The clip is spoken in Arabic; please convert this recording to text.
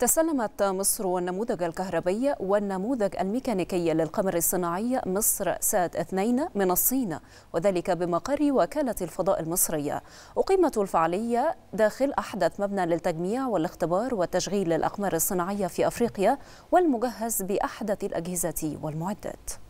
تسلمت مصر والنموذج الكهربي والنموذج الميكانيكي للقمر الصناعي مصر سات اثنين من الصين وذلك بمقر وكالة الفضاء المصرية أقيمت الفعالية داخل أحدث مبنى للتجميع والاختبار والتشغيل للأقمار الصناعية في أفريقيا والمجهز بأحدث الأجهزة والمعدات